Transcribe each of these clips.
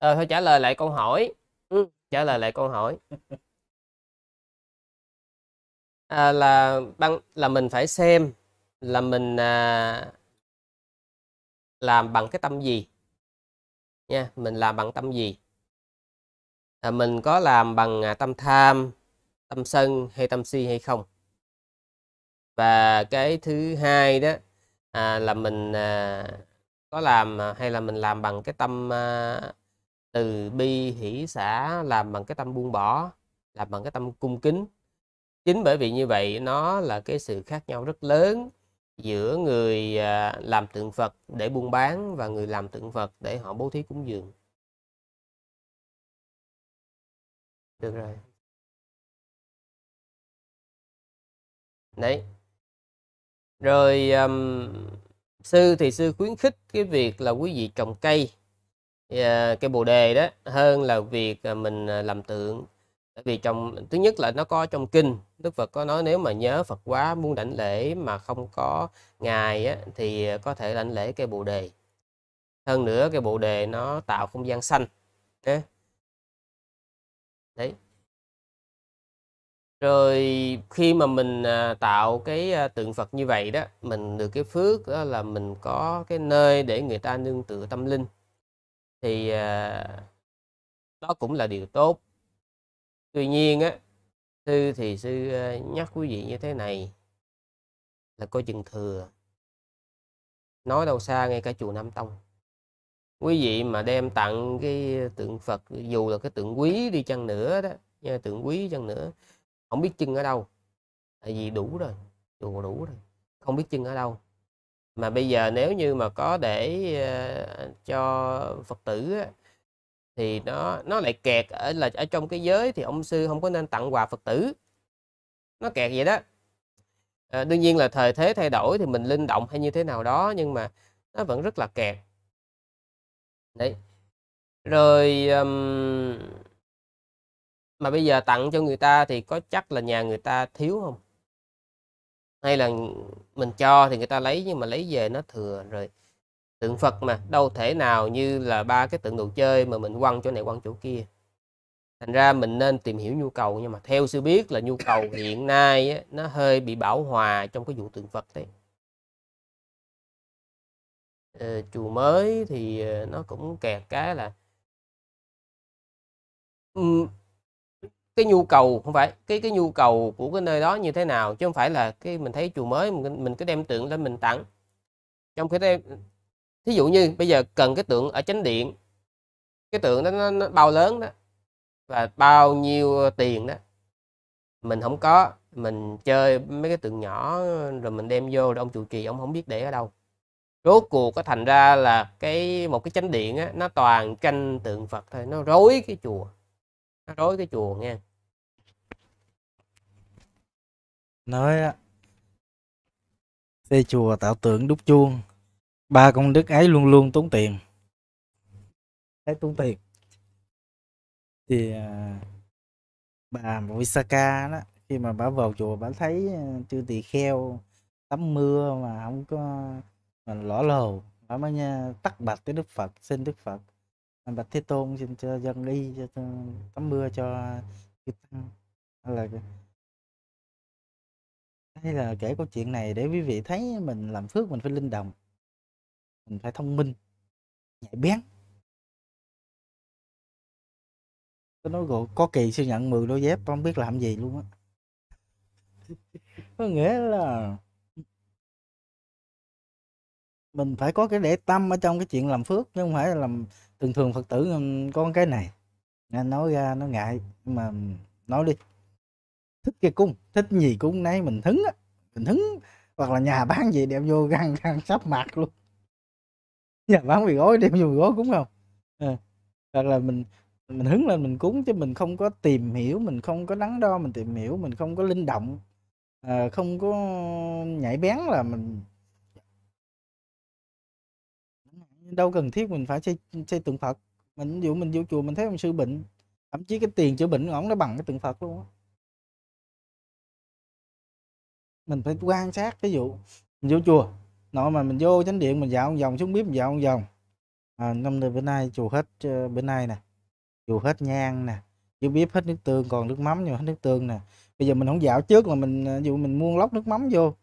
ờ, thôi trả lời lại câu hỏi ừ, trả lời lại câu hỏi à, là băng là mình phải xem là mình à, làm bằng cái tâm gì nha mình làm bằng tâm gì à, mình có làm bằng à, tâm tham tâm sân hay tâm si hay không và cái thứ hai đó à, là mình à, có làm à, hay là mình làm bằng cái tâm à, từ bi hỷ xã làm bằng cái tâm buông bỏ làm bằng cái tâm cung kính chính bởi vì như vậy nó là cái sự khác nhau rất lớn giữa người à, làm tượng Phật để buôn bán và người làm tượng Phật để họ bố thí cúng dường được rồi đấy rồi um, sư thì sư khuyến khích cái việc là quý vị trồng cây À, cái bồ đề đó hơn là việc à, mình à, làm tượng tại vì trong thứ nhất là nó có trong kinh đức phật có nói nếu mà nhớ phật quá muốn đảnh lễ mà không có ngài á, thì có thể đảnh lễ cây bồ đề hơn nữa cái bồ đề nó tạo không gian xanh đấy, đấy. rồi khi mà mình tạo cái tượng phật như vậy đó mình được cái phước đó là mình có cái nơi để người ta nương tựa tâm linh thì à, đó cũng là điều tốt tuy nhiên á sư thì sư à, nhắc quý vị như thế này là coi chừng thừa nói đâu xa ngay cả chùa Nam Tông quý vị mà đem tặng cái tượng Phật dù là cái tượng quý đi chăng nữa đó nha tượng quý chăng nữa không biết chân ở đâu tại vì đủ rồi chùa đủ rồi không biết chân ở đâu mà bây giờ nếu như mà có để ờ, cho phật tử thì nó nó lại kẹt ở là ở trong cái giới thì ông sư không có nên tặng quà phật tử nó kẹt vậy đó à, đương nhiên là thời thế thay đổi thì mình linh động hay như thế nào đó nhưng mà nó vẫn rất là kẹt đấy rồi um, mà bây giờ tặng cho người ta thì có chắc là nhà người ta thiếu không hay là mình cho thì người ta lấy nhưng mà lấy về nó thừa rồi tượng Phật mà đâu thể nào như là ba cái tượng đồ chơi mà mình quăng chỗ này quăng chỗ kia thành ra mình nên tìm hiểu nhu cầu nhưng mà theo sư biết là nhu cầu hiện nay á, nó hơi bị bảo hòa trong cái vụ tượng Phật đấy ờ, chùa mới thì ờ, nó cũng kẹt cái là cái nhu cầu không phải cái cái nhu cầu của cái nơi đó như thế nào chứ không phải là cái mình thấy chùa mới mình mình cứ đem tượng lên mình tặng trong khi đây thí dụ như bây giờ cần cái tượng ở chánh điện cái tượng đó nó, nó bao lớn đó và bao nhiêu tiền đó mình không có mình chơi mấy cái tượng nhỏ rồi mình đem vô rồi ông chủ trì ông không biết để ở đâu rốt cuộc có thành ra là cái một cái chánh điện á, nó toàn tranh tượng phật thôi nó rối cái chùa nó rối cái chùa nha nói xây chùa tạo tượng đúc chuông ba công đức ấy luôn luôn tốn tiền ấy tốn tiền thì à, bà Moisaka đó khi mà bà vào chùa bà thấy à, chư tỳ kheo tắm mưa mà không có mà lỏ lồ bà mới nha, à, tắt bạch tới Đức Phật xin Đức Phật bạch Thế Tôn xin cho dân đi cho tắm mưa cho là hay là kể câu chuyện này để quý vị thấy mình làm phước mình phải linh động mình phải thông minh nhạy bén tôi nói rồi có kỳ sư nhận 10 đôi dép tôi không biết làm gì luôn á có nghĩa là mình phải có cái để tâm ở trong cái chuyện làm phước chứ không phải là làm thường thường phật tử con cái này nên nói ra nó ngại mà nói đi thích kia cung thích gì cung nay mình hứng á mình hứng hoặc là nhà bán gì đem vô gan gan sắp mặt luôn nhà bán mì gói đem vô mì gói cúng không à. hoặc là mình mình hứng lên mình cúng chứ mình không có tìm hiểu mình không có đắn đo mình tìm hiểu mình không có linh động à, không có nhảy bén là mình đâu cần thiết mình phải xây xây tượng phật mình ví dụ mình vô chùa mình thấy ông sư bệnh thậm chí cái tiền chữa bệnh của ổng nó bằng cái tượng phật luôn á mình phải quan sát ví dụ mình vô chùa nội mà mình vô chánh điện mình dạo một vòng xuống bếp dạo một vòng à, năm nay bữa nay chùa hết ờ, bữa nay nè chùa hết nhang nè vô bếp hết nước tương còn nước mắm nhưng hết nước tương nè bây giờ mình không dạo trước mà mình ờ, dụ mình mua lốc nước mắm vô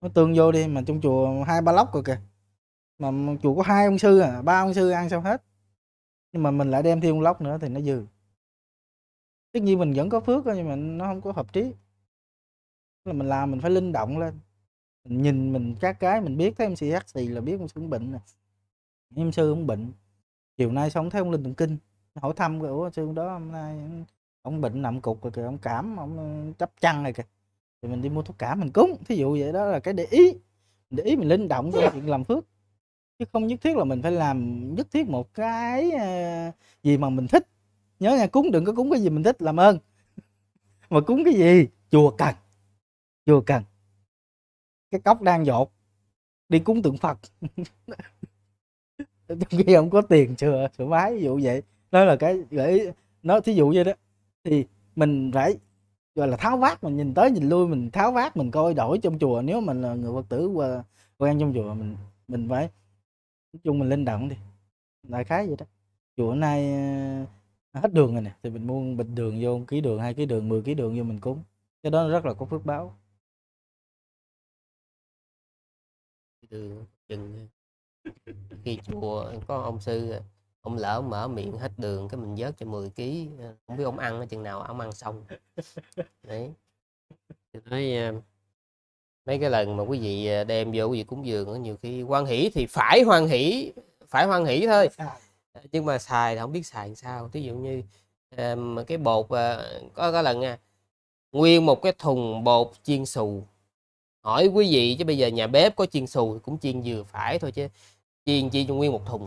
nó tương vô đi mà trong chùa hai ba lốc rồi kìa mà chùa có hai ông sư à ba ông sư ăn sao hết nhưng mà mình lại đem thêm ông nữa thì nó dư tất nhiên mình vẫn có phước nhưng mà nó không có hợp trí là mình làm mình phải linh động lên mình nhìn mình các cái mình biết thấy MC gì là biết ông sư cũng bệnh nè em sư cũng bệnh chiều nay xong thấy ông linh thần kinh hỏi thăm rồi ủa sư đó hôm nay ông bệnh nằm cục rồi kìa ông cảm ông ờ, chấp chăn rồi kìa thì mình đi mua thuốc cảm mình cúng thí dụ vậy đó là cái để ý để ý mình linh động trong chuyện làm phước chứ không nhất thiết là mình phải làm nhất thiết một cái ờ, gì mà mình thích nhớ nha cúng đừng có cúng cái gì mình thích làm ơn mà cúng cái gì chùa cần chưa cần. Cái cốc đang dột. Đi cúng tượng Phật. Trong khi không có tiền sửa, sửa máy ví dụ vậy. Đó là cái gợi nó thí dụ vậy đó. Thì mình phải gọi là tháo vát mình nhìn tới nhìn lui mình tháo vát mình coi đổi trong chùa nếu mình là người phật tử qua quen trong chùa mình mình phải nói chung mình linh động đi đại khái vậy đó chùa nay à, hết đường rồi nè thì mình mua bình đường vô ký đường hai ký đường 10 ký đường vô mình cúng cái đó rất là có phước báo đường chừng khi chùa có ông sư ông lỡ mở miệng hết đường cái mình vớt cho 10 kg ờ, không biết ông ăn ở chừng nào ông ăn xong đấy thì nói ờ, mấy cái lần mà quý vị ờ, đem vô quý vị cúng dường đó, nhiều khi quan hỷ thì phải hoan hỷ phải hoan hỷ thôi nhưng mà xài thì không biết xài sao ví dụ như cái bột có cái lần nha nguyên một cái thùng bột chiên xù hỏi quý vị chứ bây giờ nhà bếp có chiên xù cũng chiên vừa phải thôi chứ chiên chi cho nguyên một thùng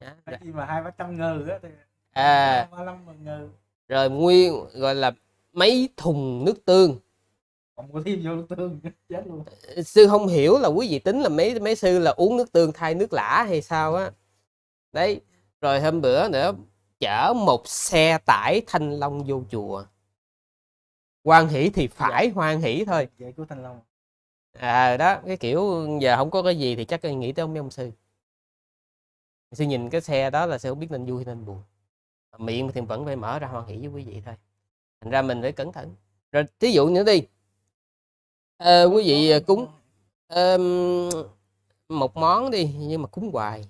đó. khi mà hai ba trăm ngừ á thì à, rồi nguyên gọi là mấy thùng nước tương còn mua thêm vô nước tương chết luôn ờ, sư không hiểu là quý vị tính là mấy mấy sư là uống nước tương thay nước lã hay sao á đấy rồi hôm bữa nữa chở một xe tải thanh long vô chùa quan hỷ thì dạ. phải dạ. hoan hỷ thôi vậy dạ, dạ, của thanh long à đó cái kiểu giờ không có cái gì thì chắc nghĩ tới ông mấy ông sư sư nhìn cái xe đó là sẽ không biết nên vui nên buồn miệng thì vẫn phải mở ra hoan hỷ với quý vị thôi thành ra mình phải cẩn thận rồi thí dụ nữa đi à, quý vị ờ, cúng à, một món đi nhưng mà cúng hoài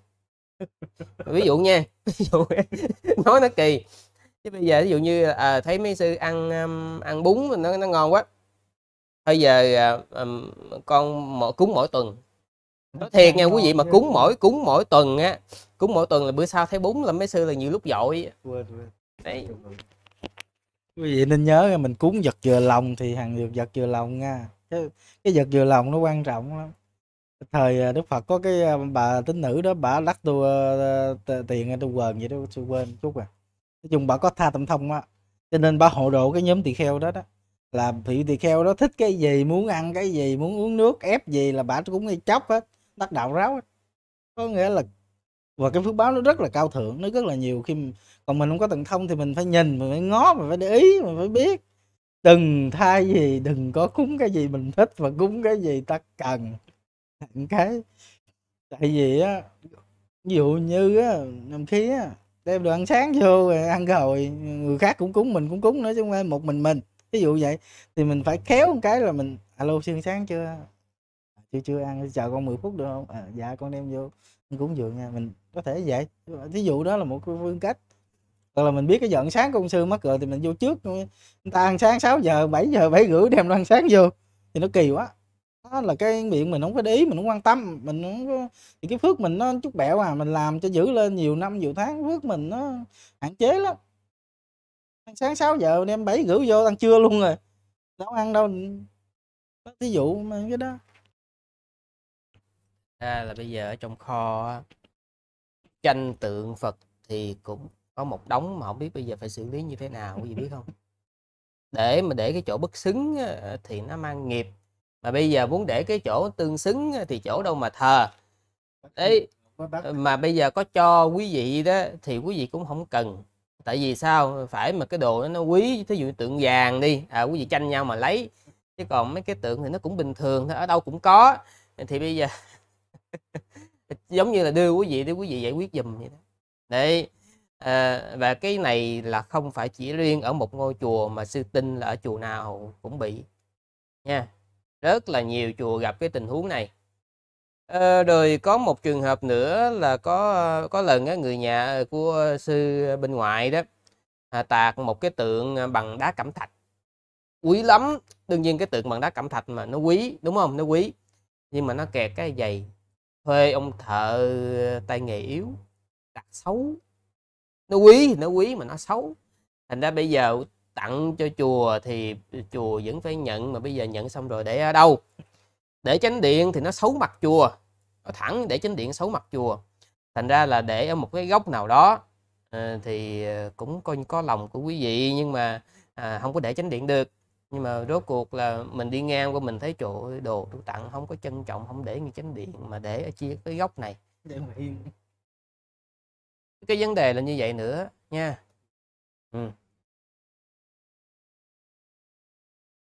ví dụ nha ví dụ nói nó kỳ chứ bây giờ ví dụ như à, thấy mấy sư ăn um, ăn bún nó nó ngon quá bây giờ um, con mỗi cúng mỗi tuần nói thiệt nha quý vị mà cúng mỗi cúng mỗi tuần á cúng mỗi tuần là bữa sau thấy bún là mấy sư là nhiều lúc dội đấy quý vị nên nhớ là mình cúng vật vừa lòng thì hàng được vật vừa lòng nha cái cái vật vừa lòng nó quan trọng lắm thời ờ, đức phật có cái bà tín nữ đó bà lắc tôi tiền tôi quần vậy đó tôi quên chút à nói chung bà có tha tâm thông á cho nên bà hộ độ cái nhóm tỳ kheo đó đó là thị tỳ kheo đó thích cái gì muốn ăn cái gì muốn uống nước ép gì là bà cũng ngay chóc hết đắc đạo ráo hết có nghĩa là và cái phước báo nó rất là cao thượng nó rất là nhiều khi còn mình không có tận thông thì mình phải nhìn mình phải ngó mình phải để ý mình phải biết đừng thay gì đừng có cúng cái gì mình thích và cúng cái gì ta cần cái tại vì á ví dụ như á năm khí á đem đồ ăn sáng vô ăn rồi người khác cũng cúng mình cũng cúng nói chung không một mình mình ví dụ vậy thì mình phải khéo một cái là mình alo xương sáng chưa à, chưa chưa ăn chờ con 10 phút được không à, dạ con đem vô cúng dường nha mình có thể vậy ví dụ đó là một phương cách hoặc là mình biết cái giờ ăn sáng công sư mắc rồi thì mình vô trước người ta ăn sáng 6 giờ 7 giờ 7 rưỡi đem đồ ăn sáng vô thì nó kỳ quá là cái miệng mình không có để ý mình không quan tâm mình không có... thì cái phước mình nó chút bẹo à mình làm cho giữ lên nhiều năm nhiều tháng phước mình nó hạn chế lắm sáng 6 giờ đem bảy gửi vô ăn trưa luôn rồi đâu ăn đâu thí dụ mà cái đó à, là bây giờ ở trong kho tranh tượng Phật thì cũng có một đống mà không biết bây giờ phải xử lý như thế nào quý vị biết không để mà để cái chỗ bất xứng thì nó mang nghiệp mà bây giờ muốn để cái chỗ tương xứng thì chỗ đâu mà thờ đấy mà bây giờ có cho quý vị đó thì quý vị cũng không cần tại vì sao phải mà cái đồ nó quý thí dụ tượng vàng đi à quý vị tranh nhau mà lấy chứ còn mấy cái tượng thì nó cũng bình thường thôi ở đâu cũng có thì bây giờ giống như là đưa quý vị để quý vị giải quyết giùm vậy đó đấy à, và cái này là không phải chỉ riêng ở một ngôi chùa mà sư tinh là ở chùa nào cũng bị nha rất là nhiều chùa gặp cái tình huống này à, rồi có một trường hợp nữa là có có lần người nhà của sư bên ngoài đó à, tạc một cái tượng à, bằng đá cẩm thạch quý lắm đương nhiên cái tượng bằng đá cẩm thạch mà nó quý đúng không nó quý nhưng mà nó kẹt cái giày thuê ông thợ tay nghề yếu đặt xấu nó quý nó quý mà nó xấu thành ra bây giờ tặng cho chùa thì chùa vẫn phải nhận mà bây giờ nhận xong rồi để ở đâu để chánh điện thì nó xấu mặt chùa thẳng để chánh điện xấu mặt chùa thành ra là để ở một cái góc nào đó ờ, thì ờ, cũng coi có lòng của quý vị nhưng mà à, không có để chánh điện được nhưng mà rốt cuộc là mình đi ngang qua mình thấy chỗ đồ tôi tặng không có trân trọng không để như chánh điện mà để ở chia cái góc này để mà yên cái vấn đề là như vậy nữa nha ừ.